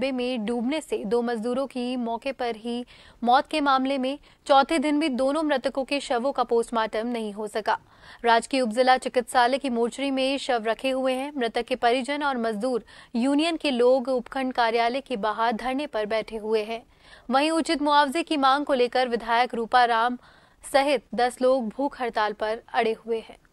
कस्बे में डूबने से दो मजदूरों की मौके पर ही मौत के मामले में चौथे दिन भी दोनों मृतकों के शवों का पोस्टमार्टम नहीं हो सका राजकीय उपजिला चिकित्सालय की मोर्चरी में शव रखे हुए हैं मृतक के परिजन और मजदूर यूनियन के लोग उपखंड कार्यालय के बाहर धरने पर बैठे हुए हैं वहीं उचित मुआवजे की मांग को लेकर विधायक राम सहित दस लोग भूख हड़ताल पर अड़े हुए हैं